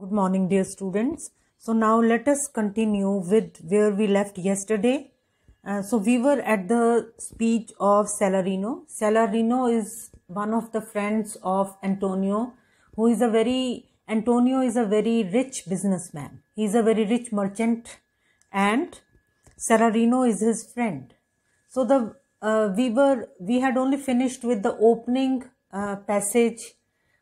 Good morning, dear students. So, now let us continue with where we left yesterday. Uh, so, we were at the speech of Cellarino. Cellarino is one of the friends of Antonio, who is a very Antonio is a very rich businessman. He is a very rich merchant, and Cellarino is his friend. So the uh, we were we had only finished with the opening uh, passage,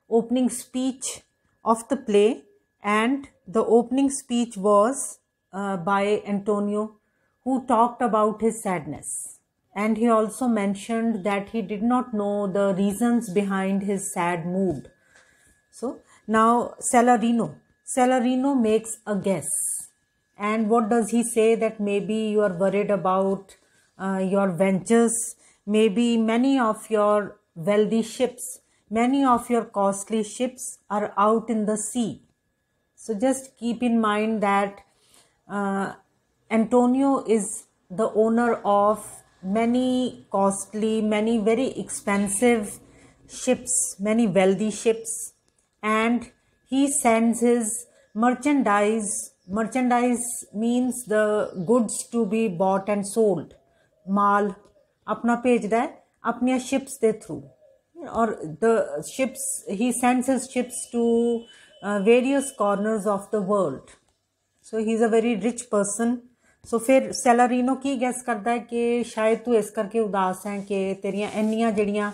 opening speech of the play, and the opening speech was uh, by Antonio, who talked about his sadness. And he also mentioned that he did not know the reasons behind his sad mood. So now Salarino. Salarino makes a guess. And what does he say? That maybe you are worried about uh, your ventures, maybe many of your wealthy ships, many of your costly ships are out in the sea so just keep in mind that uh, Antonio is the owner of many costly, many very expensive ships, many wealthy ships, and he sends his merchandise. Merchandise means the goods to be bought and sold. Mal. अपना भेज रहा ships they ships Or through और he sends his ships to ships uh, various corners of the world. So he is a very rich person. So ਫਿਰ Salarino ਕੀ gas ਕਰਦਾ ਹੈ ਕਿ ਸ਼ਾਇਦ ਤੂੰ ਇਸ ਕਰਕੇ ਉਦਾਸ ਹੈ ਕਿ ਤੇਰੀਆਂ ਇੰਨੀਆਂ ਜਿਹੜੀਆਂ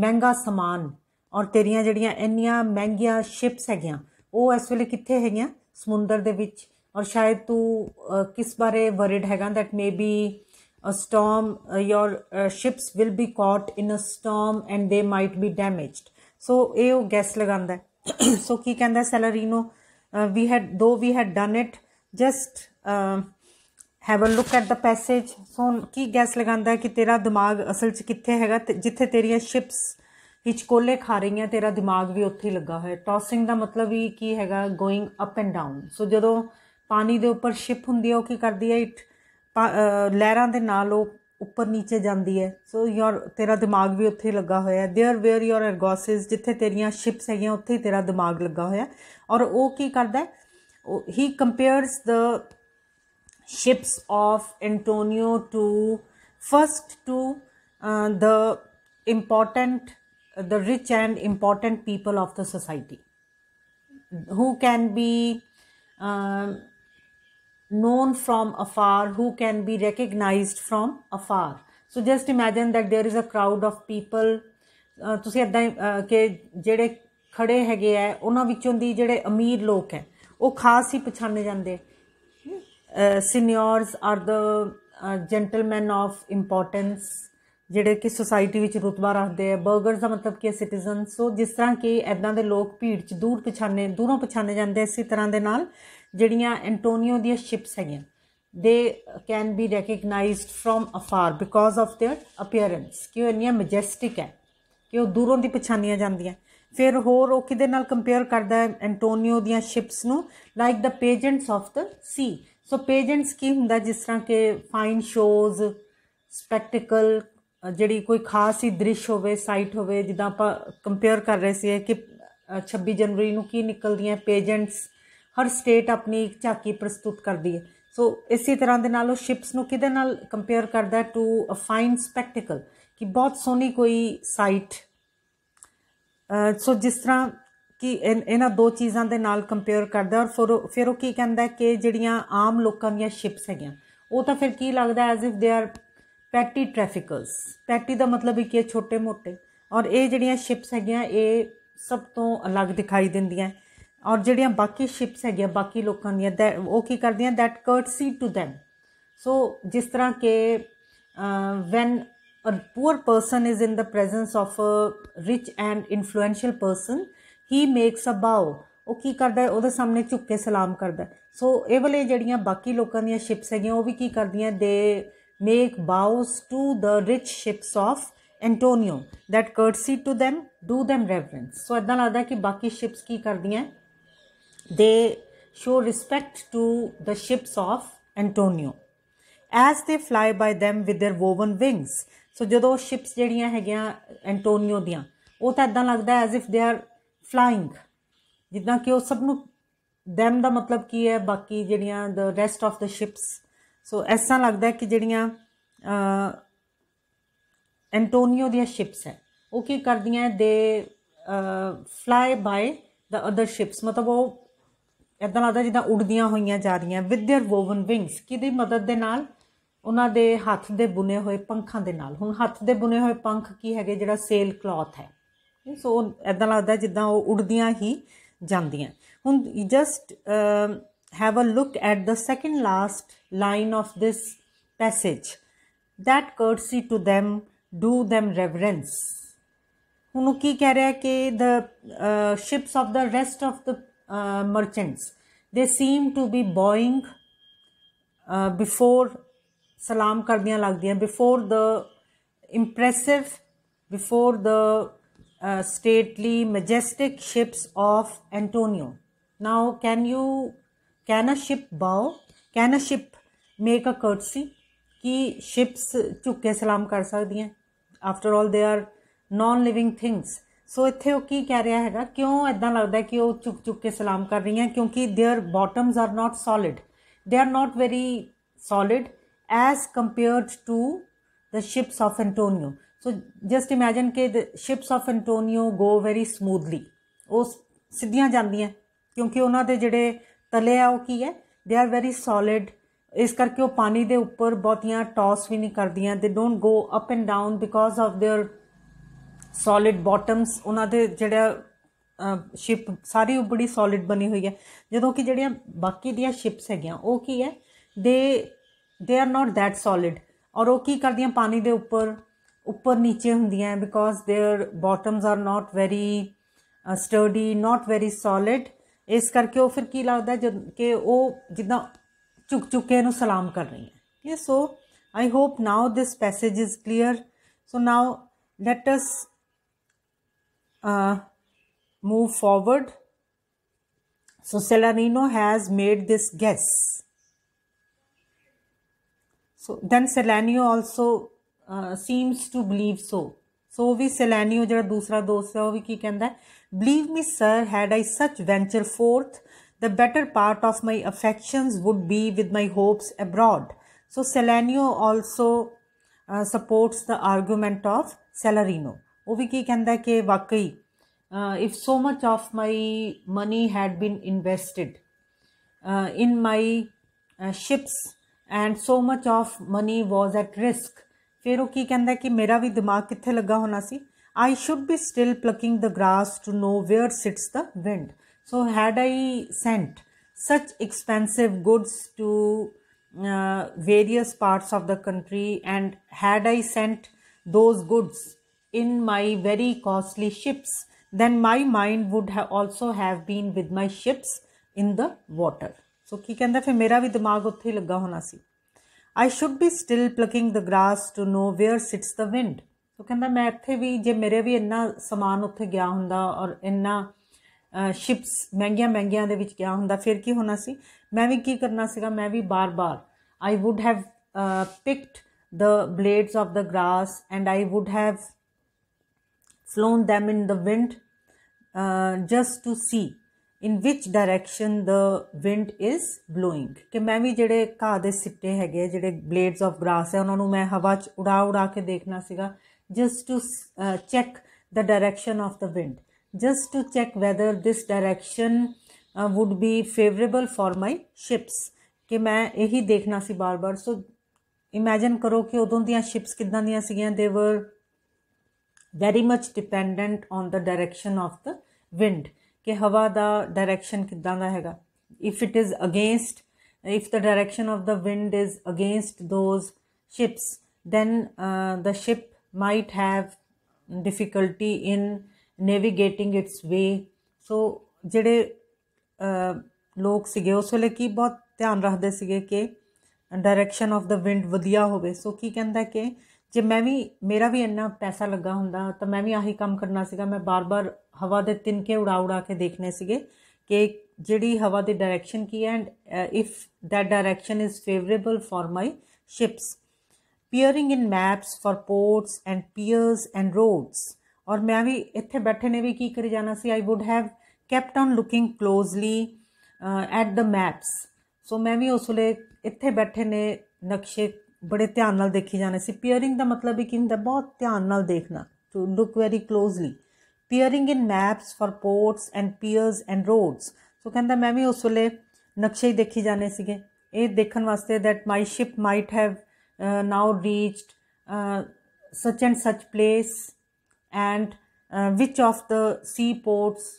ਮਹਿੰਗਾ ਸਮਾਨ ਔਰ ਤੇਰੀਆਂ ਜਿਹੜੀਆਂ ਇੰਨੀਆਂ ਮਹਿੰਗੀਆਂ ਸ਼ਿਪਸ ਹੈਗੀਆਂ ਉਹ ਇਸ ਵੇਲੇ ਕਿੱਥੇ ਹੈਗੀਆਂ ਸਮੁੰਦਰ ਦੇ ਵਿੱਚ ਔਰ ਸ਼ਾਇਦ ਤੂੰ ਕਿਸ ਬਾਰੇ ਵਰਿਡ ਹੈਗਾ that maybe a storm uh, your uh, ships will be caught in a storm and they might be damaged so ਇਹ ਉਹ ਗੈਸ ਲਗਾਉਂਦਾ ਹੈ ਸੋ ਕੀ ਕਹਿੰਦਾ ਸੈਲਰੀਨੋ we had though we had done it just have a look at the passage so ਕੀ guess ਲਗਾਉਂਦਾ ਕਿ ਤੇਰਾ ਦਿਮਾਗ ਅਸਲ 'ਚ ਕਿੱਥੇ ਹੈਗਾ ਜਿੱਥੇ ਤੇਰੀਆਂ ਸ਼ਿਪਸ ਕੋਲੇ ਖਾ ਰਹੀਆਂ ਤੇਰਾ ਦਿਮਾਗ ਵੀ ਉੱਥੇ ਹੀ ਲੱਗਾ ਹੋਇਆ ਟੌਸਿੰਗ ਦਾ ਮਤਲਬ ਵੀ ਕੀ ਹੈਗਾ going up and down so ਜਦੋਂ ਪਾਣੀ ਦੇ ਉੱਪਰ ਸ਼ਿਪ ਹੁੰਦੀ ਹੈ ਉਹ ਕੀ ਕਰਦੀ ਹੈ ਇਟ ਲਹਿਰਾਂ ਦੇ ਨਾਲ ਉਹ ਉੱਪਰ ਨੀਚੇ ਜਾਂਦੀ ਹੈ ਸੋ ਯੋਰ ਤੇਰਾ ਦਿਮਾਗ ਵੀ ਉੱਥੇ ਲੱਗਾ ਹੋਇਆ ਹੈ देयर ਵੇਅਰ ਯੋਰ ਅਰਗੋਸਿਸ ਜਿੱਥੇ ਤੇਰੀਆਂ ਸ਼ਿਪਸ ਹੈਗੀਆਂ ਉੱਥੇ ਹੀ ਤੇਰਾ ਦਿਮਾਗ ਲੱਗਾ ਹੋਇਆ ਔਰ ਉਹ ਕੀ ਕਰਦਾ ਹੈ he compares the ships of Antonio to first to the important the rich and important people of the society who can be known from afar, who can be recognized from afar. So just imagine that there is a crowd of people. Uh, ਤੁਸੀਂ ਇਦਾਂ ਕਿ ਜਿਹੜੇ ਖੜੇ ਹੈਗੇ ਆ ਉਹਨਾਂ ਵਿੱਚੋਂ ਦੀ ਜਿਹੜੇ ਅਮੀਰ ਲੋਕ ਹੈ ਉਹ ਖਾਸ ਹੀ ਪਛਾਣੇ ਜਾਂਦੇ seniors are the gentleman of importance ਜਿਹੜੇ ਕਿ ਸੋਸਾਇਟੀ ਵਿੱਚ ਰੁਤਬਾ ਰੱਖਦੇ ਆ ਬਰਗਰਸ ਦਾ ਮਤਲਬ ਕਿ ਸਿਟੀਜ਼ਨ ਸੋ ਜਿਸ ਤਰ੍ਹਾਂ ਕਿ ਇਦਾਂ ਦੇ ਲੋਕ ਭੀੜ 'ਚ ਦੂਰ ਪਛਾਣੇ ਦੂਰੋਂ ਪਛਾਣੇ ਜਾਂਦੇ ਇਸੇ ਤਰ੍ਹਾਂ ਦੇ ਨਾਲ ਜਿਹੜੀਆਂ ਐਂਟੋਨੀਓ ਦੀਆਂ ਸ਼ਿਪਸ ਹੈਗੀਆਂ they can be recognised from afar because of their appearance ਕਿ ਉਹ ਇੰਨੀਆਂ ਮੈਜੈਸਟਿਕ ਹੈ ਕਿ ਉਹ ਦੂਰੋਂ ਦੀ ਪਛਾਣੀਆਂ ਜਾਂਦੀਆਂ ਫਿਰ ਹੋਰ ਉਹ ਕਿਦੇ ਨਾਲ ਕੰਪੇਅਰ ਕਰਦਾ ਹੈ ਐਂਟੋਨੀਓ ਦੀਆਂ ਸ਼ਿਪਸ ਨੂੰ ਲਾਈਕ ਦਾ ਪੇਜੈਂਟਸ ਆਫ ਦ ਸੀ ਸੋ ਪੇਜੈਂਟਸ ਕੀ ਹੁੰਦਾ ਜਿਸ ਤਰ੍ਹਾਂ ਕਿ ਫਾਈਨ ਸ਼ੋਜ਼ ਸਪੈਕਟੀਕਲ ਜਿਹੜੀ ਕੋਈ ਖਾਸ ਹੀ ਦ੍ਰਿਸ਼ ਹੋਵੇ ਸਾਈਟ ਹੋਵੇ ਜਿੱਦਾਂ ਆਪਾਂ ਕੰਪੇਅਰ ਕਰ ਰਹੇ ਸੀ ਕਿ 26 ਜਨਵਰੀ ਨੂੰ ਕੀ ਨਿਕਲਦੀਆਂ ਪੇਜੈਂਟਸ ਹਰ ਸਟੇਟ ਆਪਣੀ ਇੱਕ ਝਾਕੀ ਪ੍ਰਸਤੁਤ ਕਰਦੀ ਹੈ ਸੋ ਇਸੇ ਤਰ੍ਹਾਂ ਦੇ ਨਾਲ ਉਹ ਸ਼ਿਪਸ ਨੂੰ ਕਿਹਦੇ ਨਾਲ ਕੰਪੇਅਰ ਕਰਦਾ ਟੂ ਅ ਫਾਈਨ ਸਪੈਕਟੀਕਲ ਕਿ ਬਹੁਤ ਸੋਹਣੀ ਕੋਈ ਸਾਈਟ ਸੋ ਜਿਸ ਤਰ੍ਹਾਂ ਕਿ ਇਹਨਾਂ ਦੋ ਚੀਜ਼ਾਂ ਦੇ ਨਾਲ ਕੰਪੇਅਰ ਕਰਦਾ ਔਰ ਫਿਰ ਉਹ ਕੀ ਕਹਿੰਦਾ ਕਿ ਜਿਹੜੀਆਂ ਆਮ ਲੋਕਾਂ ਦੀਆਂ ਸ਼ਿਪਸ ਹੈਗੀਆਂ ਉਹ ਤਾਂ ਫਿਰ ਕੀ ਲੱਗਦਾ as if they are petty traffickers petty ਦਾ ਮਤਲਬ ਹੈ ਕਿ ਛੋਟੇ-ਮੋਟੇ ਔਰ ਇਹ ਜਿਹੜੀਆਂ ਸ਼ਿਪਸ ਹੈਗੀਆਂ ਇਹ ਸਭ ਤੋਂ ਅਲੱਗ ਦਿਖਾਈ ਦਿੰਦੀਆਂ ਔਰ ਜਿਹੜੀਆਂ ਬਾਕੀ ਸ਼ਿਪਸ ਹੈਗੀਆਂ ਬਾਕੀ ਲੋਕਾਂ ਦੀਆਂ ਉਹ ਕੀ ਕਰਦੀਆਂ that courtesy to them so ਜਿਸ ਤਰ੍ਹਾਂ ਕਿ when a poor person is in the presence of a rich and influential person he makes a bow ਉਹ ਕੀ ਕਰਦਾ ਉਹਦੇ ਸਾਹਮਣੇ ਝੁੱਕ ਕੇ ਸਲਾਮ ਕਰਦਾ ਸੋ ਇਹ ਵਾਲੇ ਜਿਹੜੀਆਂ ਬਾਕੀ ਲੋਕਾਂ ਦੀਆਂ ਸ਼ਿਪਸ ਹੈਗੀਆਂ ਉਹ ਵੀ ਕੀ ਕਰਦੀਆਂ they make bows to the rich ships of Antonio that courtesy to them do them reverence so ਇਦਾਂ ਲੱਗਦਾ ਕਿ ਬਾਕੀ ਸ਼ਿਪਸ ਕੀ ਕਰਦੀਆਂ they show respect to the ships of Antonio as they fly by them with their woven wings so ਜਦੋਂ ships ਜਿਹੜੀਆਂ ਹੈਗੀਆਂ Antonio ਦੀਆਂ ਉਹ ਤਾਂ ਇਦਾਂ ਲੱਗਦਾ as if they are flying ਜਿੱਦਾਂ ਕਿ ਉਹ ਸਭ ਨੂੰ them ਦਾ ਮਤਲਬ ਕੀ ਹੈ ਬਾਕੀ ਜਿਹੜੀਆਂ the rest of the ships so ਐਸਾ ਲੱਗਦਾ ਕਿ ਜਿਹੜੀਆਂ ਐਂਟੋਨੀਓ ਦੀਆਂ ਸ਼ਿਪਸ ਹੈ ਉਹ ਕੀ ਕਰਦੀਆਂ they fly by the other ships ਮਤਲਬ ਉਹ ਇਦਾਂ ਲੱਗਦਾ ਜਿੱਦਾਂ ਉੱਡਦੀਆਂ ਹੋਈਆਂ ਜਾ ਰਹੀਆਂ ਵਿਦ देयर ਵੋਵਨ ਵਿੰਗਸ ਕਿਹਦੀ ਮਦਦ ਦੇ ਨਾਲ ਉਹਨਾਂ ਦੇ ਹੱਥ ਦੇ ਬੁਨੇ ਹੋਏ ਪੰਖਾਂ ਦੇ ਨਾਲ ਹੁਣ ਹੱਥ ਦੇ ਬੁਨੇ ਹੋਏ ਪੰਖ ਕੀ ਹੈਗੇ ਜਿਹੜਾ ਸੇਲ ਕਲੌਥ ਹੈ ਸੋ ਇਦਾਂ ਲੱਗਦਾ ਜਿੱਦਾਂ ਉਹ ਉੱਡਦੀਆਂ ਹੀ ਜਾਂਦੀਆਂ ਹੁਣ just have a look at the second last line of this passage that courtesy to them do them reverence ਹੁਣ ਕੀ ਕਹਿ ਰਿਹਾ ਕਿ the ships of the rest of the Uh, merchants. They seem to be bowing uh, before salam kardiyan lagdiyan, before the impressive, before the uh, stately, majestic ships of Antonio. Now, can you, can a ship bow? Can a ship make a curtsy? कि ships झुक salam सलाम कर सकती हैं after all they are non so ਇੱਥੇ ਉਹ ਕੀ ਕਹਿ ਰਿਹਾ ਹੈਗਾ ਕਿਉਂ ਐਦਾਂ ਲੱਗਦਾ ਕਿ ਉਹ ਚੁੱਕ ਚੁੱਕ ਕੇ ਸਲਾਮ ਕਰ ਰਹੀਆਂ ਕਿਉਂਕਿ their bottoms are not solid they are not very solid as compared to the ships of Antonio so just imagine ਕਿ the ships of Antonio go very smoothly ਉਹ ਸਿੱਧੀਆਂ ਜਾਂਦੀਆਂ ਕਿਉਂਕਿ ਉਹਨਾਂ ਦੇ ਜਿਹੜੇ ਤਲੇ ਆ ਉਹ ਕੀ ਹੈ ਦੇ ਆਰ ਵੈਰੀ ਸੋਲਿਡ ਇਸ ਕਰਕੇ ਉਹ ਪਾਣੀ ਦੇ ਉੱਪਰ ਬਹੁਤੀਆਂ ਟਾਸ ਵੀ ਨਹੀਂ ਕਰਦੀਆਂ they don't go up and down because of their solid bottoms ਉਹਨਾਂ ਦੇ ਜਿਹੜਾ ਸ਼ਿਪ ਸਾਰੀ ਉਹ ਬੜੀ ਸੋਲਿਡ ਬਣੀ ਹੋਈ ਹੈ ਜਦੋਂ ਕਿ ਜਿਹੜੀਆਂ ਬਾਕੀ ਦੀਆਂ ਸ਼ਿਪਸ ਹੈਗੀਆਂ ਉਹ ਕੀ ਹੈ ਦੇ ਦੇ ਆਰ ਨਾਟ ਥੈਟ ਸੋਲਿਡ ਔਰ ਉਹ ਕੀ ਕਰਦੀਆਂ ਪਾਣੀ ਦੇ ਉੱਪਰ ਉੱਪਰ ਨੀਚੇ ਹੁੰਦੀਆਂ because their bottoms are not very sturdy not very solid ਇਸ ਕਰਕੇ ਉਹ ਫਿਰ ਕੀ ਲੱਗਦਾ ਜਦ ਕਿ ਉਹ ਜਿੱਦਾਂ ਚੁੱਕ ਚੁੱਕੇ ਨੂੰ ਸਲਾਮ ਕਰ ਰਹੀ ਹੈ ਇਹ so I hope now this passage is clear so now let us Uh, move forward. So Celerino has made this guess. So then Celanio also uh, seems to believe so. So we Celanio, jara dusra dosa, we ki kanda. Believe me, sir, had I such venture forth, the better part of my affections would be with my hopes abroad. So Celanio also uh, supports the argument of Celerino. ਉਹ ਵੀ ਕੀ ਕਹਿੰਦਾ if so much of my money had been invested uh, in my uh, ships and so much of money was at risk ਫਿਰ ਉਹ ਕੀ ਕਹਿੰਦਾ ਕਿ ਮੇਰਾ ਵੀ ਦਿਮਾਗ ਕਿੱਥੇ ਲੱਗਾ ਹੋਣਾ I should be still plucking the grass to know where sits the wind. So, had I sent such expensive goods to uh, various parts of the country and had I sent those goods in my very costly ships, then my mind would have also have been with my ships in the water. So ki kanda fir mera bhi dimag utthe lagga hona si. I should be still plucking the grass to know where sits the wind. So kanda main itthe bhi je mere bhi inna saman utthe gaya hunda aur inna uh, ships mehngiya mehngiya de vich gaya hunda fir ki hona si. Main bhi ki karna siga main bhi bar bar I would have uh, picked the blades of the grass and I would have flown them in the wind uh, just to see in which direction the wind is blowing ke main vi jehde ka de sitte ਸਿੱਟੇ ਹੈਗੇ ਜਿਹੜੇ ਬਲੇਡਸ of grass ਹੈ ਉਹਨਾਂ ਨੂੰ ਮੈਂ ਹਵਾ 'ਚ uda ਉਡਾ ਕੇ ਦੇਖਣਾ ਸੀਗਾ just to uh, check the direction of the wind just to check whether this direction uh, would be favorable for my ships ਕਿ ਮੈਂ ਇਹੀ ਦੇਖਣਾ ਸੀ bar ਬਾਰ ਸੋ ਇਮੇਜਿਨ ਕਰੋ ਕਿ ਉਦੋਂ ਦੀਆਂ ਸ਼ਿਪਸ ਕਿਦਾਂ ਦੀਆਂ ਸੀਗੀਆਂ they were very much dependent on the direction of the wind ke hawa da direction ਕਿੱਦਾਂ da hega if it is against if the direction of the wind is against those ships then uh, the ship might have difficulty in navigating its way so ਜਿਹੜੇ ਲੋਕ ਸੀਗੇ ਉਸ ਵੇਲੇ ਕੀ ਬਹੁਤ ਧਿਆਨ ਰੱਖਦੇ ਸੀਗੇ ਕਿ ਡਾਇਰੈਕਸ਼ਨ ਆਫ ਦਾ ਵਿੰਡ ਵਧੀਆ ਹੋਵੇ ਸੋ ਕੀ ਕਹਿੰਦਾ ਕਿ ਜੇ ਮੈਂ ਵੀ ਮੇਰਾ ਵੀ ਇੰਨਾ ਪੈਸਾ ਲੱਗਾ ਹੁੰਦਾ ਤਾਂ ਮੈਂ ਵੀ ਆਹੀ ਕੰਮ ਕਰਨਾ ਸੀਗਾ ਮੈਂ ਬਾਰ-ਬਾਰ ਹਵਾ ਦੇ ਤਿੰਕੇ ਉਡਾ ਉਡਾ ਕੇ ਦੇਖਨੇ ਸੀਗੇ ਕਿ ਜਿਹੜੀ ਹਵਾ ਦੀ ਡਾਇਰੈਕਸ਼ਨ ਕੀ and if that direction is favourable for my ships peering in maps for ports and piers and roads ਔਰ ਮੈਂ ਵੀ ਇੱਥੇ ਬੈਠੇ ਨੇ ਵੀ ਕੀ ਕਰੀ ਜਾਣਾ ਸੀ I would have kept on looking closely at the maps so ਮੈਂ ਵੀ ਉਸ ਵੇਲੇ ਇੱਥੇ ਬੈਠੇ ਨੇ ਨਕਸ਼ੇ ਬੜੇ ਧਿਆਨ ਨਾਲ ਦੇਖੀ ਜਾਣੇ ਸੀ ਪੀਅਰਿੰਗ ਦਾ ਮਤਲਬ ਇਹ ਹੁੰਦਾ ਬਹੁਤ ਧਿਆਨ ਨਾਲ ਦੇਖਣਾ to look very closely peering in maps for ports and piers and roads so ਕਹਿੰਦਾ ਮੈਂ ਵੀ ਉਸ ਵੇਲੇ ਨਕਸ਼ੇ ਹੀ ਦੇਖੀ ਜਾਣੇ ਸੀਗੇ ਇਹ ਦੇਖਣ ਵਾਸਤੇ that my ship might have now reached such and such place and which of the sea ports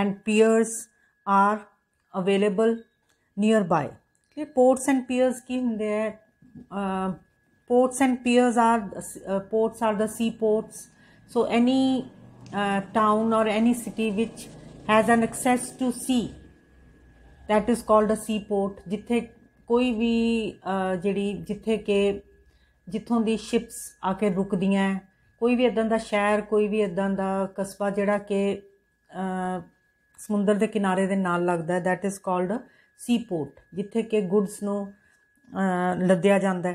and piers are available nearby ਕਿ ਪੋਰਟਸ ਐਂਡ ਪੀਅਰਸ ਕੀ ਹੁੰਦੇ ਆ ports and piers are uh, ports are the sea ports so any uh, town or any city which has an access to sea that is called a sea port jithe koi ਜਿਹੜੀ jehdi jithe ke jithon di ships aake rukdiyan ਕੋਈ ਵੀ ਇਦਾਂ ਦਾ ਸ਼ਹਿਰ ਕੋਈ ਵੀ ਇਦਾਂ ਦਾ ਕਸਬਾ ਜਿਹੜਾ ਕਿ ਸਮੁੰਦਰ ਦੇ ਕਿਨਾਰੇ ਦੇ ਨਾਲ ਲੱਗਦਾ ਹੈ that is called seaport ਜਿੱਥੇ ਕਿ ਗੁੱਡਸ ਨੂੰ ਲੱਦਿਆ ਜਾਂਦਾ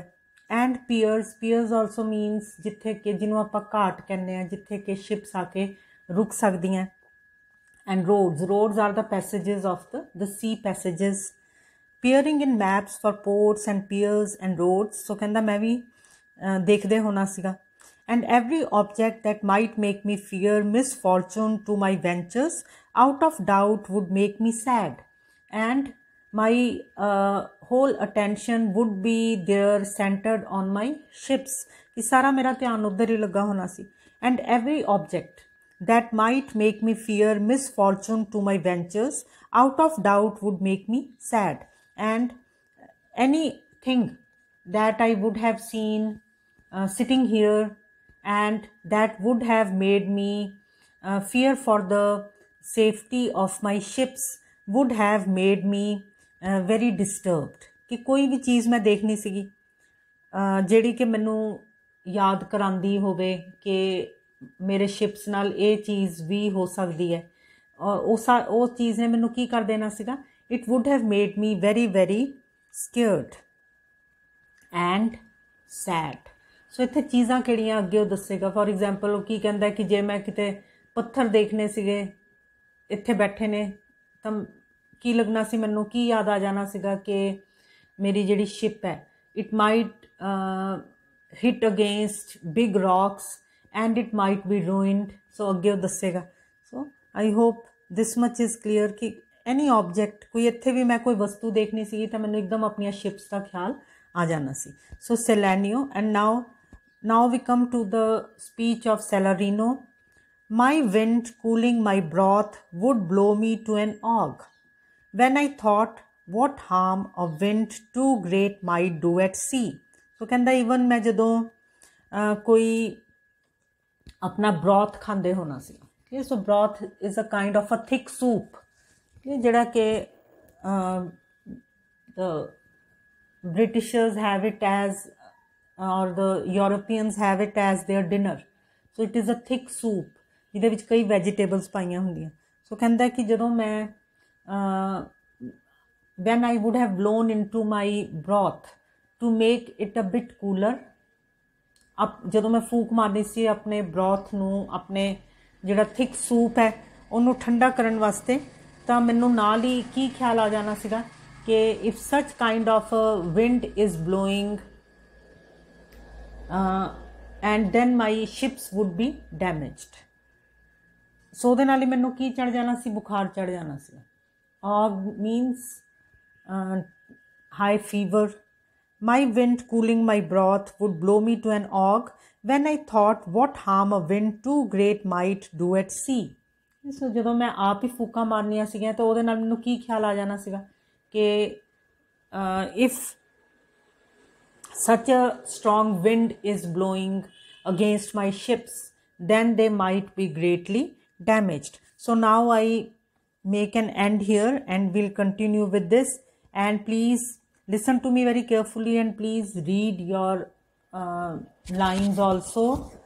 and piers piers also means ਜਿੱਥੇ ਕਿ ਜਿਹਨੂੰ ਆਪਾਂ ਘਾਟ ਕਹਿੰਦੇ ਆ ਜਿੱਥੇ ਕਿ ਸ਼ਿਪਸ ਆ ਕੇ ਰੁਕ ਸਕਦੀਆਂ and roads roads are the passages of the the sea passages peering in maps for ports and piers and roads so ਕਹਿੰਦਾ ਮੈਂ ਵੀ ਦੇਖਦੇ ਹੋਣਾ ਸੀਗਾ and every object that might make me fear miss to to my ventures out of doubt would make me sad and my whole attention would be there centered on my ships कि सारा मेरा ध्यान उधर ही लगा होना see and every object that might make me fear misfortune to my ventures out of doubt would make that I would have seen uh, sitting here and that would have made me uh, fear for the safety of my ships would have made me very disturbed ਕਿ ਕੋਈ ਵੀ ਚੀਜ਼ ਮੈਂ ਦੇਖ ਨਹੀਂ ਸੀਗੀ ਜਿਹੜੀ ਕਿ ਮੈਨੂੰ ਯਾਦ ਕਰਾਂਦੀ ਹੋਵੇ ਕਿ ਮੇਰੇ ਸ਼ਿਪਸ ਨਾਲ ਇਹ ਚੀਜ਼ ਵੀ ਹੋ ਸਕਦੀ ਹੈ ਉਸ ਉਹ ਚੀਜ਼ ਨੇ ਮੈਨੂੰ ਕੀ ਕਰ ਦੇਣਾ ਸੀਗਾ it would have made me very very scared and sad so ਇੱਥੇ ਚੀਜ਼ਾਂ ਕਿਹੜੀਆਂ ਅੱਗੇ ਉਹ ਦੱਸੇਗਾ ਫੋਰ ਐਗਜ਼ਾਮਪਲ ਉਹ ਕੀ ਕਹਿੰਦਾ ਕਿ ਜੇ ਮੈਂ ਕਿਤੇ ਪੱਥਰ ਦੇਖਨੇ ਸੀਗੇ ਇੱਥੇ ਬੈਠੇ ਨੇ ਤਾਂ ਕੀ ਲੱਗਣਾ ਸੀ ਮੈਨੂੰ ਕੀ ਯਾਦ ਆ ਜਾਣਾ ਸੀਗਾ ਕਿ ਮੇਰੀ ਜਿਹੜੀ ਸ਼ਿਪ ਹੈ it might hit against big rocks and it might be ruined so ਅੱਗੇ ਉਹ ਦੱਸੇਗਾ so I hope this much is clear ਕਿ ਐਨੀ ਆਬਜੈਕਟ ਕੋਈ ਇੱਥੇ ਵੀ ਮੈਂ ਕੋਈ ਵਸਤੂ ਦੇਖਣੀ ਸੀ ਤਾਂ ਮੈਨੂੰ ਇੱਕਦਮ ਆਪਣੀਆਂ ਸ਼ਿਪਸ ਦਾ ਖਿਆਲ ਆ ਜਾਣਾ ਸੀ so Salanio and now now we come to the speech of Salarino my wind cooling my broth would blow me to an ague when I thought what harm a wind too great might do at sea ਸੋ ਕਹਿੰਦਾ even ਮੈਂ ਜਦੋਂ koi apna broth khande hona si ਠੀਕ ਹੈ so broth is a kind of a thick soup ਜਿਹੜਾ ਕਿ the Britishers have it as, or the Europeans have it as their dinner. So it is a thick soup jide vich kai vegetables ਪਾਈਆਂ hundiyan so ਕਹਿੰਦਾ ki jadon main uh, when I would have blown into my broth to make it a bit cooler up ਜਦੋਂ ਮੈਂ ਫੂਕ ਮਾਰਦੀ ਸੀ ਆਪਣੇ ਬ੍ਰੌਥ ਨੂੰ ਆਪਣੇ ਜਿਹੜਾ ਥਿਕ ਸੂਪ ਹੈ ਉਹਨੂੰ ਠੰਡਾ ਕਰਨ ਵਾਸਤੇ ਤਾਂ ਮੈਨੂੰ ਨਾਲ ਹੀ ਕੀ ਖਿਆਲ ਆ ਜਾਣਾ ਸੀਗਾ ਕਿ if such kind of wind is blowing and then my ships would be damaged so ਦੇ ਨਾਲ ਹੀ ਮੈਨੂੰ ਕੀ ਚੜ ਜਾਣਾ ਸੀ ਬੁਖਾਰ ਚੜ ਜਾਣਾ ਸੀ og means uh, high fever. My wind cooling my broth would blow me to an og when I thought what harm a wind too great might do at sea. ਸੋ ਜਦੋਂ ਮੈਂ ਆਪ ਹੀ ਫੂਕਾਂ ਮਾਰਨੀਆਂ ਸੀਗੀਆਂ ਤਾਂ ਉਹਦੇ ਨਾਲ ਮੈਨੂੰ ਕੀ ਖਿਆਲ ਆ ਜਾਣਾ ਸੀਗਾ ਕਿ if such a strong wind is blowing against my ships, then they might be greatly damaged. So now I make an end here and we'll continue with this and please listen to me very carefully and please read your uh, lines also